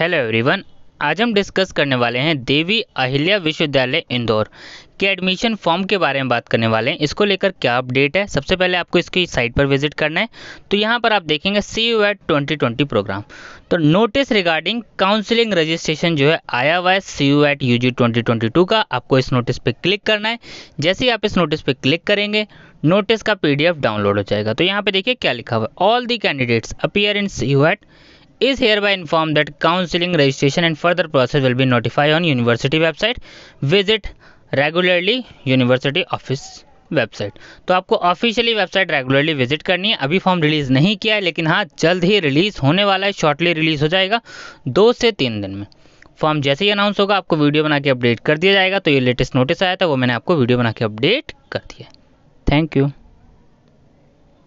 hello everyone आज हम discuss करने वाले हैं देवी अहिल्या विश्वविद्यालय इंदौर के एडमिशन फॉर्म के बारे में बात करने वाले हैं इसको लेकर क्या अपडेट है सबसे पहले आपको इसकी साइट पर विजिट करना है तो यहाँ पर आप देखेंगे CUET twenty twenty program तो नोटिस रिगार्डिंग काउंसलिंग रजिस्ट्रेशन जो है आया हुआ है CUET U G twenty twenty two का आपको इस नोटिस पर क्लिक करना है जैसे ही आप इस नोटिस पर क्लिक करेंगे नोटिस का पी डाउनलोड हो जाएगा तो यहाँ पर देखिए क्या लिखा हुआ है all the candidates appear in CUET is hereby informed that counseling registration and further process will be notified on university website visit regularly university office website तो आपको ऑफिशियली वेबसाइट रेगुलरली विजिट करनी है अभी form release नहीं किया है लेकिन हाँ जल्द ही रिलीज़ होने वाला है शॉर्टली रिलीज़ हो जाएगा दो से तीन दिन में फॉर्म जैसे ही अनाउंस होगा आपको वीडियो बना के अपडेट कर दिया जाएगा तो ये लेटेस्ट नोटिस आया था वो मैंने आपको वीडियो बना के अपडेट कर दिया थैंक यू